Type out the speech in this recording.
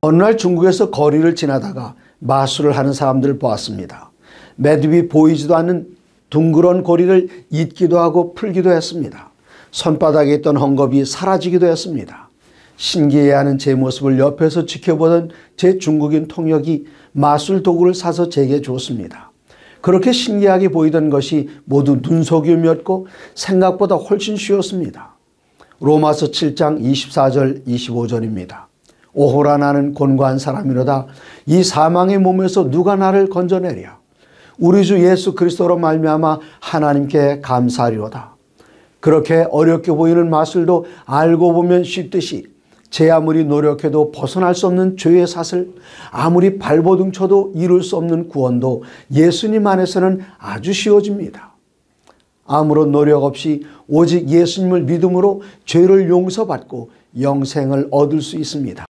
어느 날 중국에서 거리를 지나다가 마술을 하는 사람들을 보았습니다. 매듭이 보이지도 않는 둥그런 고리를 잇기도 하고 풀기도 했습니다. 손바닥에 있던 헝겊이 사라지기도 했습니다. 신기해하는 제 모습을 옆에서 지켜보던 제 중국인 통역이 마술 도구를 사서 제게 주었습니다. 그렇게 신기하게 보이던 것이 모두 눈속임이었고 생각보다 훨씬 쉬웠습니다. 로마서 7장 24절 25절입니다. 오호라 나는 곤고한 사람이로다. 이 사망의 몸에서 누가 나를 건져내랴. 우리 주 예수 그리스도로 말미암아 하나님께 감사하리로다. 그렇게 어렵게 보이는 마술도 알고 보면 쉽듯이 제 아무리 노력해도 벗어날 수 없는 죄의 사슬, 아무리 발버둥 쳐도 이룰 수 없는 구원도 예수님 안에서는 아주 쉬워집니다. 아무런 노력 없이 오직 예수님을 믿음으로 죄를 용서받고 영생을 얻을 수 있습니다.